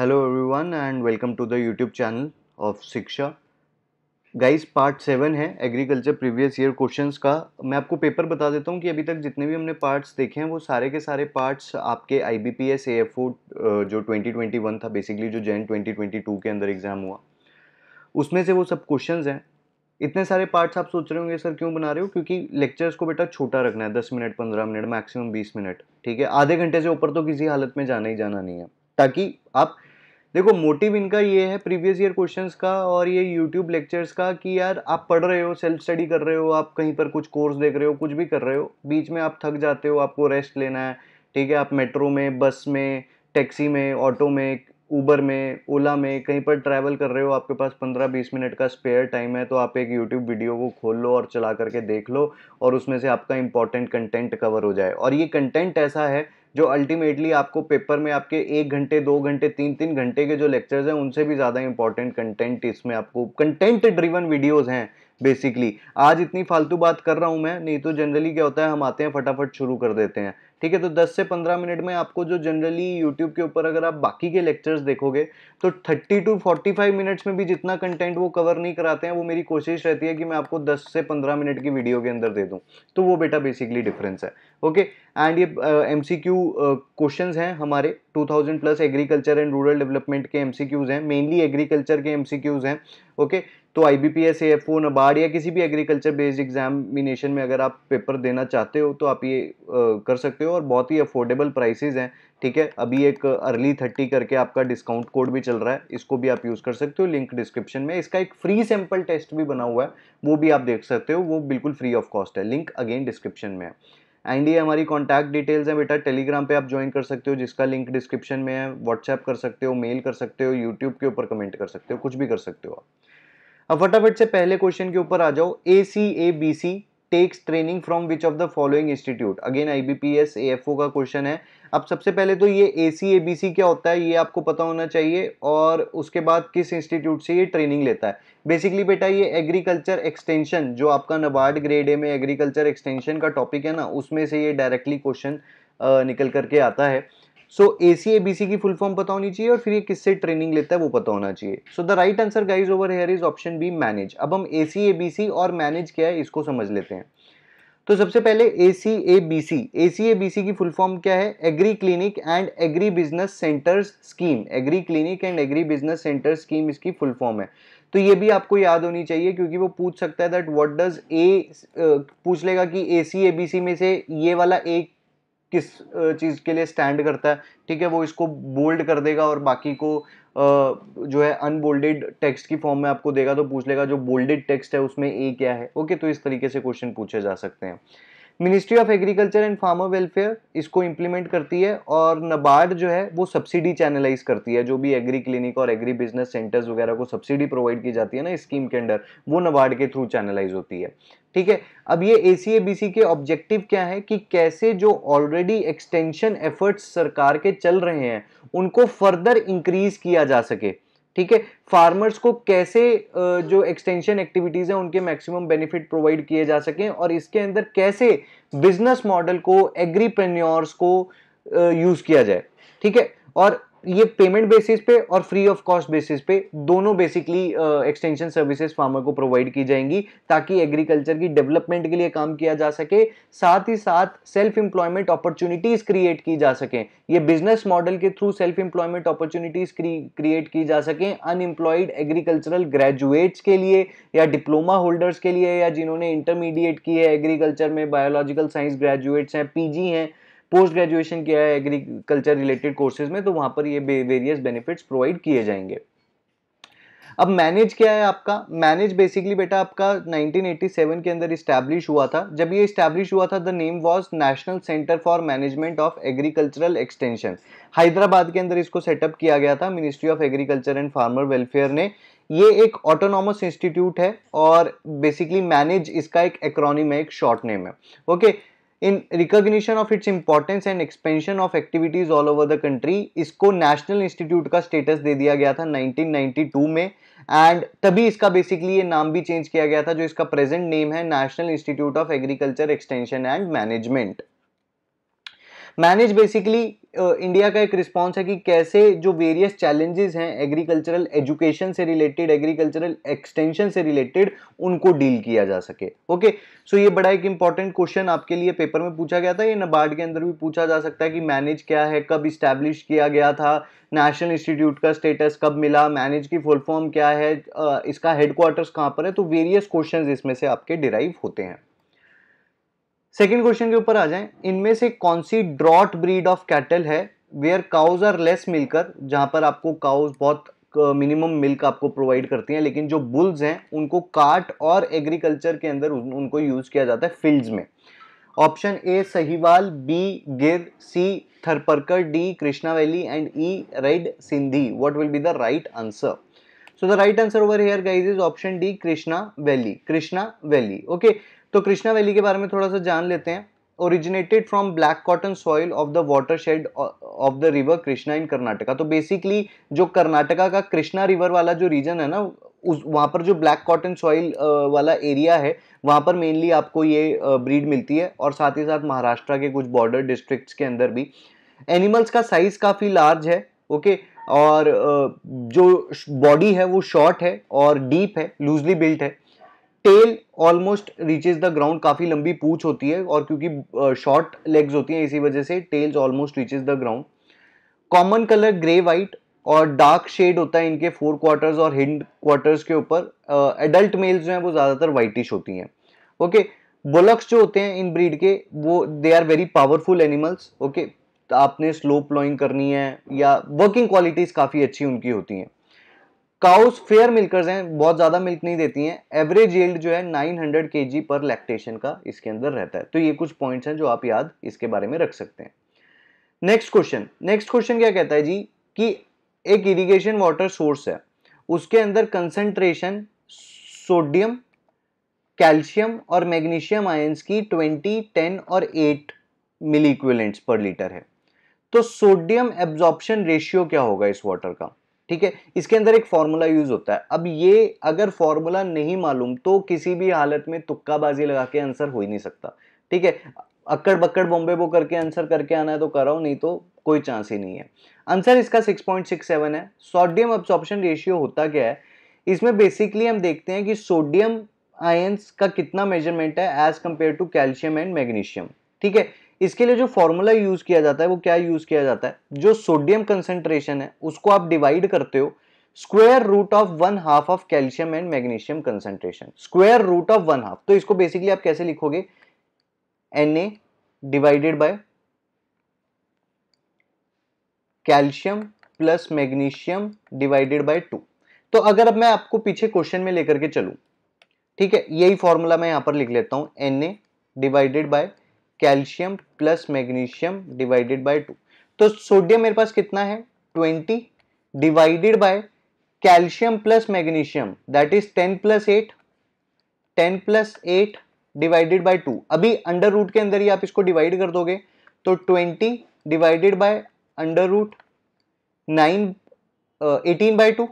Hello everyone and welcome to the YouTube channel of Shiksha guys part seven है agriculture previous year questions का मैं आपको paper बता देता हूँ कि अभी तक जितने भी हमने पार्ट्स देखे हैं वो सारे के सारे पार्ट्स आपके I B P S A F O जो 2021 था बेसिकली जो जैन 2022 के अंदर एग्ज़ाम हुआ उसमें से वो सब क्वेश्चन हैं इतने सारे पार्ट्स आप सोच रहे होंगे सर क्यों बना रहे हो क्योंकि लेक्चर्स को बेटा छोटा रखना है दस मिनट पंद्रह मिनट मैक्सिमम बीस मिनट ठीक है आधे घंटे से ऊपर तो किसी हालत में जाना ही जाना नहीं है ताकि आप देखो मोटिव इनका ये है प्रीवियस ईयर क्वेश्चंस का और ये यूट्यूब लेक्चर्स का कि यार आप पढ़ रहे हो सेल्फ स्टडी कर रहे हो आप कहीं पर कुछ कोर्स देख रहे हो कुछ भी कर रहे हो बीच में आप थक जाते हो आपको रेस्ट लेना है ठीक है आप मेट्रो में बस में टैक्सी में ऑटो में ऊबर में ओला में कहीं पर ट्रैवल कर रहे हो आपके पास पंद्रह बीस मिनट का स्पेयर टाइम है तो आप एक यूट्यूब वीडियो को खोल लो और चला करके देख लो और उसमें से आपका इंपॉर्टेंट कंटेंट कवर हो जाए और ये कंटेंट ऐसा है जो अल्टीमेटली आपको पेपर में आपके एक घंटे दो घंटे तीन तीन घंटे के जो लेक्चर्स हैं उनसे भी ज़्यादा इंपॉर्टेंट कंटेंट इसमें आपको कंटेंट ड्रिवन वीडियोस हैं बेसिकली आज इतनी फालतू बात कर रहा हूँ मैं नहीं तो जनरली क्या होता है हम आते हैं फटाफट शुरू कर देते हैं ठीक है तो 10 से 15 मिनट में आपको जो जनरली यूट्यूब के ऊपर अगर आप बाकी के लेक्चर्स देखोगे तो 30 टू 45 मिनट्स में भी जितना कंटेंट वो कवर नहीं कराते हैं वो मेरी कोशिश रहती है कि मैं आपको 10 से 15 मिनट की वीडियो के अंदर दे दूँ तो वो बेटा बेसिकली डिफरेंस है ओके एंड ये एम सी क्यू क्वेश्चन हैं हमारे 2000 plus agriculture and rural development के एम सी क्यूज़ हैं मेनली एग्रीकल्चर के एम सी क्यूज़ हैं ओके तो I B P S F O NABARD या किसी भी एग्रीकल्चर बेस्ड एग्जामिनेशन में अगर आप पेपर देना चाहते हो तो आप ये आ, uh, कर सकते हो और बहुत ही अफोर्डेबल प्राइसेज हैं ठीक है अभी एक अर्ली थर्टी करके आपका डिस्काउंट कोड भी चल रहा है इसको भी आप यूज़ कर सकते हो लिंक डिस्क्रिप्शन में इसका एक फ्री सैम्पल टेस्ट भी बना हुआ है वो भी आप देख सकते हो वो बिल्कुल फ्री ऑफ कॉस्ट है लिंक अगेन डिस्क्रिप्शन में है एंड ये हमारी कॉन्टैक्ट डिटेल्स हैं बेटा टेलीग्राम पे आप ज्वाइन कर सकते हो जिसका लिंक डिस्क्रिप्शन में है व्हाट्सएप कर सकते हो मेल कर सकते हो यूट्यूब के ऊपर कमेंट कर सकते हो कुछ भी कर सकते हो आप अब फटाफट से पहले क्वेश्चन के ऊपर आ जाओ A C A B C takes training from which of the following institute again I B P S A F O का क्वेश्चन है अब सबसे पहले तो ये ए सी ए बी सी क्या होता है ये आपको पता होना चाहिए और उसके बाद किस इंस्टीट्यूट से ये ट्रेनिंग लेता है बेसिकली बेटा ये एग्रीकल्चर एक्सटेंशन जो आपका नबार्ड ग्रेड ए में एग्रीकल्चर एक्सटेंशन का टॉपिक है ना उसमें से ये डायरेक्टली क्वेश्चन निकल करके आता है सो ए सी ए बी सी की फुल फॉर्म पता होनी चाहिए और फिर ये किससे ट्रेनिंग लेता है वो पता होना चाहिए so the right answer guys over here is option B MANAGE अब हम ए सी ए बी सी और मैनेज क्या है इसको समझ लेते हैं तो सबसे पहले ए C A B C A C A B सी की फुल फॉर्म क्या है agri clinic and agri business centers scheme agri clinic and agri business center scheme इसकी फुल फॉर्म है तो ये भी आपको याद होनी चाहिए क्योंकि वो पूछ सकता है दैट व्हाट डज ए पूछ लेगा कि ए सी ए बी सी में से ये वाला ए किस चीज़ के लिए स्टैंड करता है ठीक है वो इसको बोल्ड कर देगा और बाकी को जो है अनबोल्डेड टेक्स्ट की फॉर्म में आपको देगा तो पूछ लेगा जो बोल्डेड टेक्स्ट है उसमें ए क्या है ओके तो इस तरीके से क्वेश्चन पूछे जा सकते हैं ministry of agriculture and farmer welfare इसको इम्प्लीमेंट करती है और नबार्ड जो है वो सब्सिडी चैनलाइज करती है जो भी एग्री क्लिनिक और एग्री बिजनेस सेंटर्स वगैरह को सब्सिडी प्रोवाइड की जाती है ना स्कीम के अंडर वो नबार्ड के थ्रू चैनलाइज होती है ठीक है अब ये ए सी के ऑब्जेक्टिव क्या है कि कैसे जो ऑलरेडी एक्सटेंशन एफर्ट्स सरकार के चल रहे हैं उनको फर्दर इंक्रीज किया जा सके ठीक है फार्मर्स को कैसे जो एक्सटेंशन एक्टिविटीज़ हैं उनके मैक्सिमम बेनिफिट प्रोवाइड किए जा सकें और इसके अंदर कैसे बिजनेस मॉडल को एग्रीप्रेन्योर्स को यूज़ किया जाए ठीक है और ये पेमेंट बेसिस पे और फ्री ऑफ कॉस्ट बेसिस पे दोनों बेसिकली एक्सटेंशन सर्विसेज फार्मर को प्रोवाइड की जाएंगी ताकि एग्रीकल्चर की डेवलपमेंट के लिए काम किया जा सके साथ ही साथ सेल्फ एम्प्लॉयमेंट अपॉर्चुनिटीज क्रिएट की जा सकें ये बिजनेस मॉडल के through self employment opportunities create की जा सकें अनएम्प्लॉयड एग्रीकल्चरल ग्रेजुएट्स के लिए या डिप्लोमा होल्डर्स के लिए या जिन्होंने इंटरमीडिएट की है एग्रीकल्चर में बायोलॉजिकल साइंस ग्रेजुएट्स हैं पीजी हैं पोस्ट ग्रेजुएशन किया है एग्रीकल्चर रिलेटेड कोर्सेज में तो वहां पर ये वेरियस बेनिफिट्स प्रोवाइड किए जाएंगे अब मैनेज क्या है आपका मैनेज बेसिकली बेटा आपका 1987 के अंदर इस्टेब्लिश हुआ था जब ये इस्टेब्लिश हुआ था the name was national center for management of agricultural extension Hyderabad के अंदर इसको सेटअप किया गया था ministry of agriculture and farmer welfare ने ये एक ऑटोनॉमस इंस्टीट्यूट है और बेसिकली मैनेज इसका एक एक्रोनिम है एक शॉर्ट नेम है okay okay? In recognition of its importance and expansion of activities all over the country इसको नेशनल इंस्टीट्यूट का स्टेटस दे दिया गया था 1992 में एंड तभी इसका बेसिकली ये नाम भी चेंज किया गया था जो इसका प्रेजेंट नेम है national institute of agriculture extension and management MANAGE basically India का एक रिस्पॉन्स है कि कैसे जो वेरियस चैलेंजेस हैं एग्रीकल्चरल एजुकेशन से रिलेटेड एग्रीकल्चरल एक्सटेंशन से रिलेटेड उनको डील किया जा सके ओके सो ये बड़ा एक इंपॉर्टेंट क्वेश्चन आपके लिए पेपर में पूछा गया था ये नबार्ड के अंदर भी पूछा जा सकता है कि मैनेज क्या है कब इस्टेब्लिश किया गया था नेशनल इंस्टीट्यूट का स्टेटस कब मिला मैनेज की फुल फॉर्म क्या है uh, इसका हेडक्वार्टर्स कहाँ पर है तो वेरियस क्वेश्चन इसमें से आपके डिराइव होते हैं सेकेंड क्वेश्चन के ऊपर आ जाए इनमें से कौन सी ड्रॉट ब्रीड ऑफ कैटल है वेयर काउज आर लेस मिलकर जहां पर आपको काउज बहुत मिनिमम मिल्क आपको प्रोवाइड करती हैं लेकिन जो बुल्स हैं उनको काट और एग्रीकल्चर के अंदर उन, उनको यूज़ किया जाता है फील्ड्स में option A Sahiwal B Gir C Tharparkar D Krishna valley and E red Sindhi what will be the right answer so the right answer over here guys is option D Krishna valley Krishna valley okay तो Krishna valley के बारे में थोड़ा सा जान लेते हैं originated from black cotton soil of the watershed of the river Krishna in Karnataka तो बेसिकली जो कर्नाटका का कृष्णा रिवर वाला जो रीजन है ना उस वहाँ पर जो ब्लैक कॉटन सॉइल वाला एरिया है वहाँ पर मेनली आपको ये ब्रीड uh, मिलती है और साथ ही साथ महाराष्ट्र के कुछ बॉर्डर डिस्ट्रिक्ट्स के अंदर भी एनिमल्स का साइज काफ़ी लार्ज है ओके और uh, जो बॉडी है वो शॉर्ट है और डीप है लूजली बिल्ट है tail almost reaches the ground काफ़ी लंबी पूछ होती है और क्योंकि शॉर्ट लेग्स होती हैं इसी वजह से tails almost reaches the ground common colour grey white और डार्क शेड होता है इनके फोर क्वार्टर्स और हिंड क्वार्टर्स के ऊपर एडल्ट मेल्स जो हैं वो ज़्यादातर वाइटिश होती हैं ओके बोलक्स जो होते हैं इन ब्रीड के वो they are very powerful animals okay तो आपने स्लो प्लॉइंग करनी है या वर्किंग क्वालिटीज़ काफ़ी अच्छी उनकी होती हैं काउस फेयर मिल्कर्स हैं बहुत ज़्यादा मिल्क नहीं देती हैं एवरेज येल्ड जो है 900 हंड्रेड के जी पर लैक्टेशन का इसके अंदर रहता है तो ये कुछ पॉइंट्स हैं जो आप याद इसके बारे में रख सकते हैं नेक्स्ट क्वेश्चन नेक्स्ट क्वेश्चन क्या कहता है जी कि एक इरीगेशन वाटर सोर्स है उसके अंदर कंसंट्रेशन सोडियम कैल्शियम और मैग्नीशियम आयंस की 20, 10 और 8 मिली इक्विलेंट्स पर लीटर है तो सोडियम एब्जॉर्प्शन रेशियो क्या होगा इस वाटर का ठीक है इसके अंदर एक फॉर्मूला यूज होता है अब ये अगर फॉर्मूला नहीं मालूम तो किसी भी हालत में तुक्काबाजी लगा के आंसर हो ही नहीं सकता ठीक है अक्कड़ बक्कड़ बॉम्बे वो करके आंसर करके आना है तो कराओ नहीं तो कोई चांस ही नहीं है आंसर इसका 6.67 है सोडियम अब्सॉर्प्शन रेशियो होता क्या है इसमें बेसिकली हम देखते हैं कि सोडियम आयंस का कितना मेजरमेंट है as compared to calcium and magnesium ठीक है इसके लिए जो फॉर्मूला यूज़ किया जाता है वो क्या यूज़ किया जाता है जो सोडियम कंसेंट्रेशन है उसको आप डिवाइड करते हो square root of one half of calcium and magnesium concentration square root of one half तो इसको बेसिकली आप कैसे लिखोगे N A divided by calcium plus magnesium divided by two तो अगर अब मैं आपको पीछे क्वेश्चन में लेकर के चलू ठीक है यही फॉर्मूला मैं यहां पर लिख लेता हूं N A divided by calcium plus magnesium divided by two तो सोडियम मेरे पास कितना है twenty divided by calcium plus magnesium that is ten plus eight ten plus eight divided by two अभी अंडर रूट के अंदर ही आप इसको डिवाइड कर दोगे तो twenty divided by under root nine eighteen by two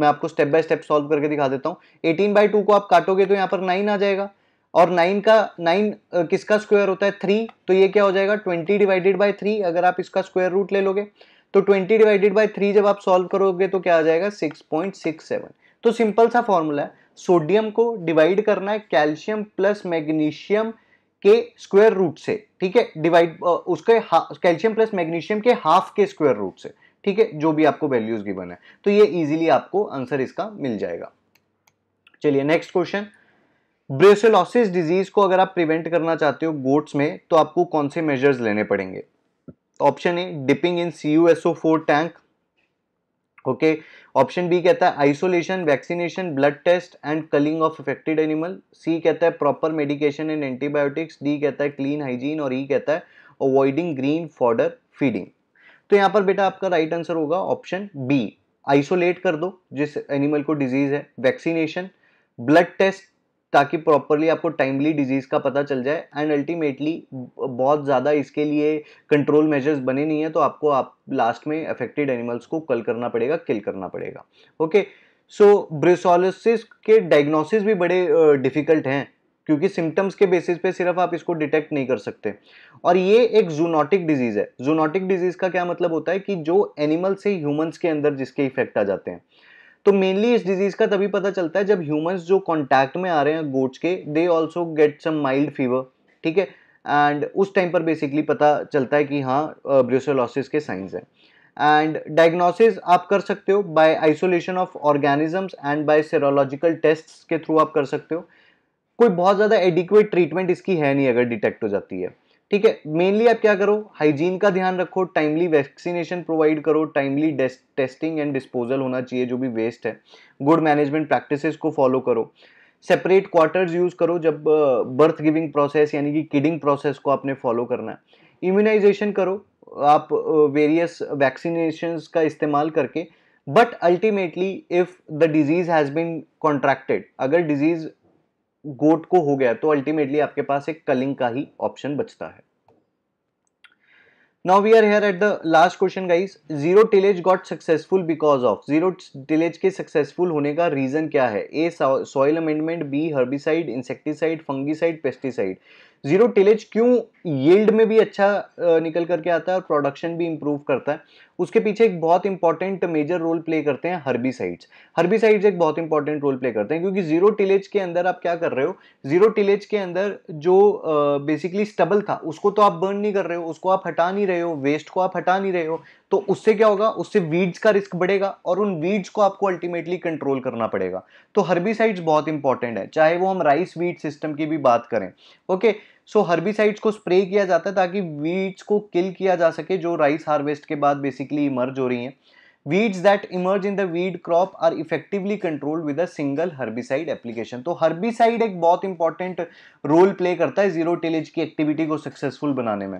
मैं आपको स्टेप बाय स्टेप सॉल्व करके दिखा देता हूँ एटीन बाई टू को आप काटोगे तो यहाँ पर नाइन आ जाएगा और नाइन का नाइन किसका स्क्वायर होता है थ्री तो ये क्या हो जाएगा ट्वेंटी डिवाइडेड बाई थ्री अगर आप इसका स्क्वायर रूट ले लोगे तो ट्वेंटी डिवाइडेड बाई थ्री जब आप सॉल्व करोगे तो क्या आ जाएगा सिक्स पॉइंट सिक्स सेवन तो सिंपल सा फॉर्मूला है सोडियम को डिवाइड करना है कैल्शियम प्लस मैग्नीशियम के स्क्वायर रूट से ठीक है डिवाइड उसके कैल्शियम प्लस मैग्नीशियम के हाफ के स्क्वायर रूट से ठीक है जो भी आपको वैल्यूज गिवन है तो ये इजिली आपको आंसर इसका मिल जाएगा चलिए नेक्स्ट क्वेश्चन ब्रेसिलोसिस डिजीज को अगर आप प्रिवेंट करना चाहते हो गोट्स में तो आपको कौन से मेजर्स लेने पड़ेंगे option A dipping in C U S O four tank okay option B कहता है isolation vaccination blood test and culling of affected animal C कहता है proper medication and antibiotics D कहता है क्लीन हाइजीन और ई e कहता है अवॉइडिंग ग्रीन फॉर्डर फीडिंग तो यहाँ पर बेटा आपका राइट आंसर होगा ऑप्शन बी आइसोलेट कर दो जिस एनिमल को डिजीज है वैक्सीनेशन ब्लड टेस्ट ताकि प्रॉपरली आपको टाइमली डिजीज़ का पता चल जाए एंड अल्टीमेटली बहुत ज़्यादा इसके लिए कंट्रोल मेजर्स बने नहीं है तो आपको आप लास्ट में अफेक्टेड एनिमल्स को कल करना पड़ेगा किल करना पड़ेगा ओके सो ब्रिसोलिस के डायग्नोसिस भी बड़े डिफ़िकल्ट uh, हैं क्योंकि सिम्टम्स के बेसिस पे सिर्फ आप इसको डिटेक्ट नहीं कर सकते और ये एक जूनोटिक डिजीज़ है जूनोटिक डिजीज़ का क्या मतलब होता है कि जो एनिमल से ह्यूमंस के अंदर जिसके इफेक्ट आ जाते हैं तो मेनली इस डिजीज का तभी पता चलता है जब ह्यूमंस जो कॉन्टैक्ट में आ रहे हैं गोट्स के they also get some mild fever ठीक है एंड उस टाइम पर बेसिकली पता चलता है कि हाँ ब्रोसोलॉसिस के साइंस हैं एंड डायग्नोसिस आप कर सकते हो by isolation of organisms and by serological tests के थ्रू आप कर सकते हो कोई बहुत ज़्यादा एडिक्वेट ट्रीटमेंट इसकी है नहीं अगर डिटेक्ट हो जाती है ठीक है मेनली आप क्या करो हाइजीन का ध्यान रखो टाइमली वैक्सीनेशन प्रोवाइड करो टाइमली टेस्टिंग एंड डिस्पोजल होना चाहिए जो भी वेस्ट है गुड मैनेजमेंट प्रैक्टिसेस को फॉलो करो सेपरेट क्वार्टर्स यूज़ करो जब बर्थ गिविंग प्रोसेस यानी कि किडिंग प्रोसेस को आपने फॉलो करना है इम्यूनाइजेशन करो आप वेरियस वैक्सीनेशन का इस्तेमाल करके but ultimately if the disease has been contracted अगर डिजीज़ गोट को हो गया तो अल्टीमेटली आपके पास एक कलिंग का ही ऑप्शन बचता है now we are here at the last question guys zero tillage got successful because of zero tillage के सक्सेसफुल होने का रीजन क्या है A soil amendment B herbicide insecticide fungicide pesticide zero tillage क्यों येल्ड में भी अच्छा निकल करके आता है और प्रोडक्शन भी इंप्रूव करता है उसके पीछे एक बहुत इंपॉर्टेंट मेजर रोल प्ले करते हैं हर्बिसाइड्स हर्बिसाइड्स एक बहुत इंपॉर्टेंट रोल प्ले करते हैं क्योंकि जीरो टिलेज के अंदर आप क्या कर रहे हो जीरो टिलेज के अंदर जो बेसिकली स्टबल था उसको तो आप बर्न नहीं कर रहे हो उसको आप हटा नहीं रहे हो वेस्ट को आप हटा नहीं रहे हो तो उससे क्या होगा उससे वीड्स का रिस्क बढ़ेगा और उन वीड्स को आपको अल्टीमेटली कंट्रोल करना पड़ेगा तो हर्बिसाइड्स बहुत इंपॉर्टेंट है चाहे वो हम राइस वीड सिस्टम की भी बात करें ओके okay? सो हर्बिसाइड्स को स्प्रे किया जाता है ताकि वीड्स को किल किया जा सके जो राइस हार्वेस्ट के बाद बेसिकली इमर्ज हो रही हैं weeds that emerge in the weed crop are effectively controlled with a single herbicide application तो हर्बिसाइड एक बहुत इंपॉर्टेंट रोल प्ले करता है जीरो टेलेज की एक्टिविटी को सक्सेसफुल बनाने में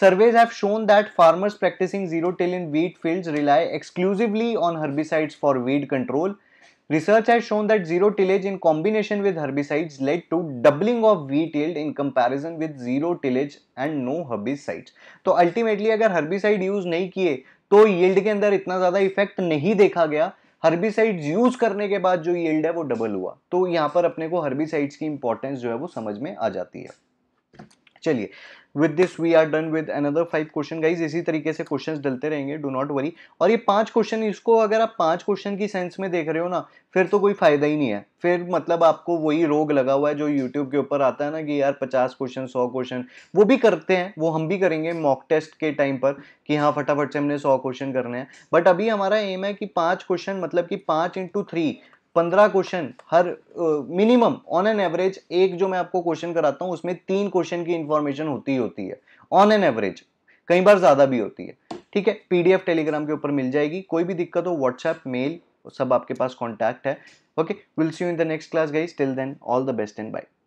surveys have shown that farmers practicing zero till in wheat field rely exclusively on herbicides for weed control Research has shown that zero tillage in combination with herbicides led to doubling of wheat yield in comparison with zero tillage and no herbicides. तो ultimately अगर herbicide use नहीं किए तो yield के अंदर इतना ज़्यादा effect नहीं देखा गया herbicides use करने के बाद जो yield है वो double हुआ तो यहाँ पर अपने को herbicides की importance जो है वो समझ में आ जाती है चलिए with this we are done with another five question guys इसी तरीके से क्वेश्चन डलते रहेंगे डो नॉट वरी और ये पांच क्वेश्चन इसको अगर आप पांच क्वेश्चन की सेंस में देख रहे हो ना फिर तो कोई फायदा ही नहीं है फिर मतलब आपको वही रोग लगा हुआ है जो YouTube के ऊपर आता है ना कि यार 50 क्वेश्चन 100 क्वेश्चन वो भी करते हैं वो हम भी करेंगे मॉक टेस्ट के टाइम पर कि हाँ फटाफट से हमने 100 क्वेश्चन करने हैं बट अभी हमारा एम है कि पांच क्वेश्चन मतलब कि पांच इंटू थ्री पंद्रह क्वेश्चन हर मिनिमम ऑन एन एवरेज एक जो मैं आपको क्वेश्चन कराता हूँ उसमें तीन क्वेश्चन की इन्फॉर्मेशन होती ही होती है ऑन एन एवरेज कई बार ज़्यादा भी होती है ठीक है पीडीएफ टेलीग्राम के ऊपर मिल जाएगी कोई भी दिक्कत हो व्हाट्सएप मेल सब आपके पास कॉन्टैक्ट है okay will see you in the next class guys till then all the best and bye